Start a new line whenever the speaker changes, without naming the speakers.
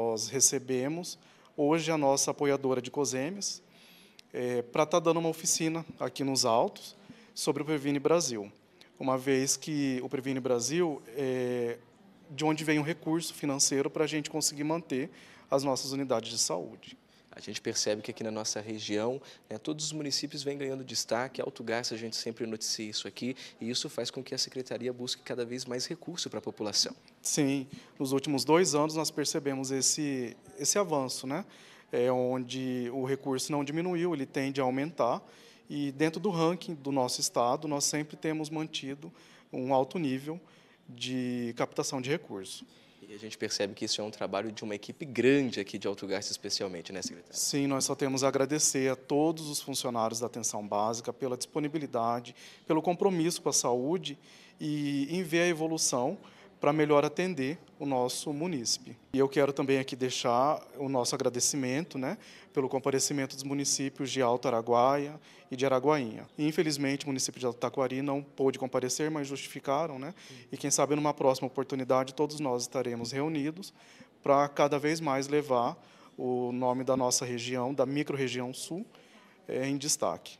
Nós recebemos hoje a nossa apoiadora de COSEMES é, para estar tá dando uma oficina aqui nos Altos sobre o Previne Brasil, uma vez que o Previne Brasil é de onde vem o um recurso financeiro para a gente conseguir manter as nossas unidades de saúde. A gente percebe que aqui na nossa região, né, todos
os municípios vêm ganhando destaque, alto gasto, a gente sempre noticia isso aqui, e isso faz com que a Secretaria
busque cada vez mais recurso para a população. Sim, nos últimos dois anos nós percebemos esse, esse avanço, né? é onde o recurso não diminuiu, ele tende a aumentar, e dentro do ranking do nosso Estado, nós sempre temos mantido um alto nível de captação de recurso. E a gente percebe que isso é um trabalho de uma
equipe grande aqui de Alto Gás, especialmente, né, secretário?
Sim, nós só temos a agradecer a todos os funcionários da atenção básica pela disponibilidade, pelo compromisso com a saúde e em ver a evolução para melhor atender o nosso munícipe. E eu quero também aqui deixar o nosso agradecimento né, pelo comparecimento dos municípios de Alto Araguaia e de Araguainha. E, infelizmente, o município de Alto Taquari não pôde comparecer, mas justificaram, né? E quem sabe numa próxima oportunidade todos nós estaremos reunidos para cada vez mais levar o nome da nossa região, da microrregião sul, eh, em destaque.